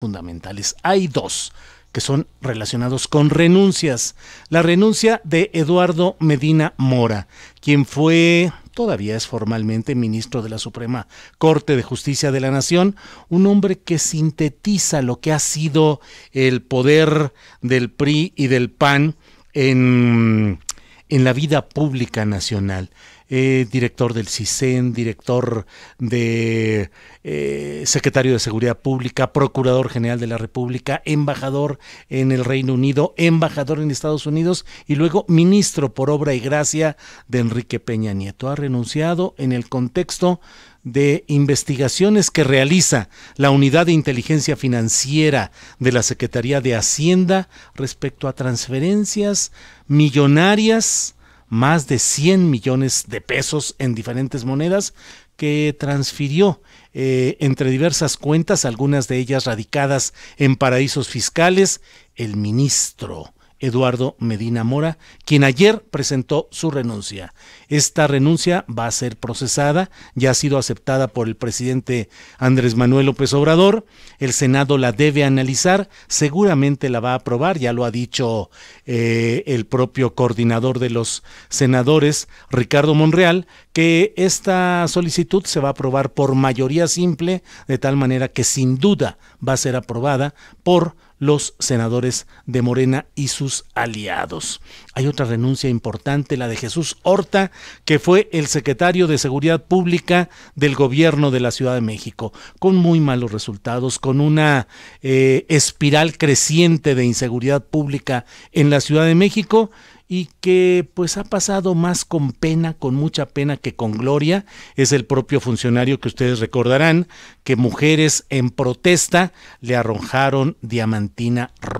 fundamentales. Hay dos que son relacionados con renuncias. La renuncia de Eduardo Medina Mora, quien fue, todavía es formalmente ministro de la Suprema Corte de Justicia de la Nación, un hombre que sintetiza lo que ha sido el poder del PRI y del PAN en, en la vida pública nacional. Eh, director del CISEN, director de eh, secretario de Seguridad Pública, procurador general de la República, embajador en el Reino Unido, embajador en Estados Unidos y luego ministro por obra y gracia de Enrique Peña Nieto. Ha renunciado en el contexto de investigaciones que realiza la Unidad de Inteligencia Financiera de la Secretaría de Hacienda respecto a transferencias millonarias más de 100 millones de pesos en diferentes monedas que transfirió eh, entre diversas cuentas, algunas de ellas radicadas en paraísos fiscales, el ministro Eduardo Medina Mora, quien ayer presentó su renuncia. Esta renuncia va a ser procesada, ya ha sido aceptada por el presidente Andrés Manuel López Obrador, el Senado la debe analizar, seguramente la va a aprobar, ya lo ha dicho eh, el propio coordinador de los senadores, Ricardo Monreal, que esta solicitud se va a aprobar por mayoría simple, de tal manera que sin duda va a ser aprobada por los senadores de Morena y sus aliados. Hay otra renuncia importante, la de Jesús Horta, que fue el secretario de Seguridad Pública del gobierno de la Ciudad de México, con muy malos resultados, con una eh, espiral creciente de inseguridad pública en la Ciudad de México y que pues ha pasado más con pena, con mucha pena que con gloria, es el propio funcionario que ustedes recordarán, que mujeres en protesta le arrojaron diamantina roja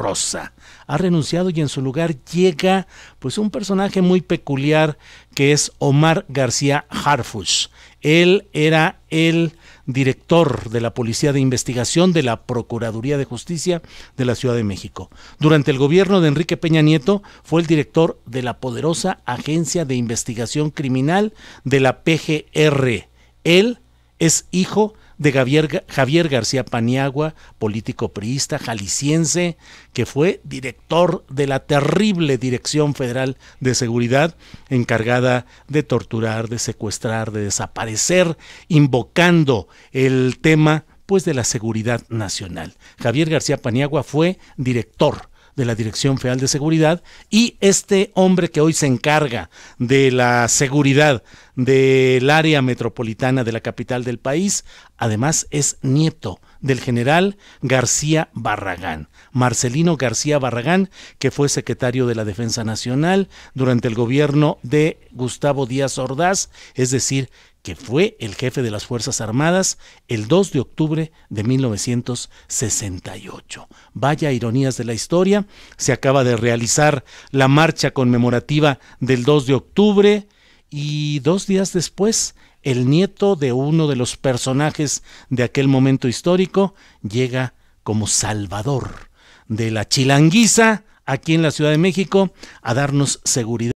ha renunciado y en su lugar llega pues un personaje muy peculiar que es Omar García Harfus. Él era el director de la Policía de Investigación de la Procuraduría de Justicia de la Ciudad de México. Durante el gobierno de Enrique Peña Nieto fue el director de la poderosa Agencia de Investigación Criminal de la PGR. Él es hijo de de Javier, García Paniagua, político priista jalisciense, que fue director de la terrible Dirección Federal de Seguridad, encargada de torturar, de secuestrar, de desaparecer, invocando el tema pues de la seguridad nacional. Javier García Paniagua fue director de la Dirección Federal de Seguridad y este hombre que hoy se encarga de la seguridad del área metropolitana de la capital del país, además es nieto del general García Barragán, Marcelino García Barragán, que fue secretario de la Defensa Nacional durante el gobierno de Gustavo Díaz Ordaz, es decir, que fue el jefe de las Fuerzas Armadas el 2 de octubre de 1968. Vaya ironías de la historia, se acaba de realizar la marcha conmemorativa del 2 de octubre y dos días después el nieto de uno de los personajes de aquel momento histórico llega como salvador de la chilanguiza aquí en la Ciudad de México a darnos seguridad.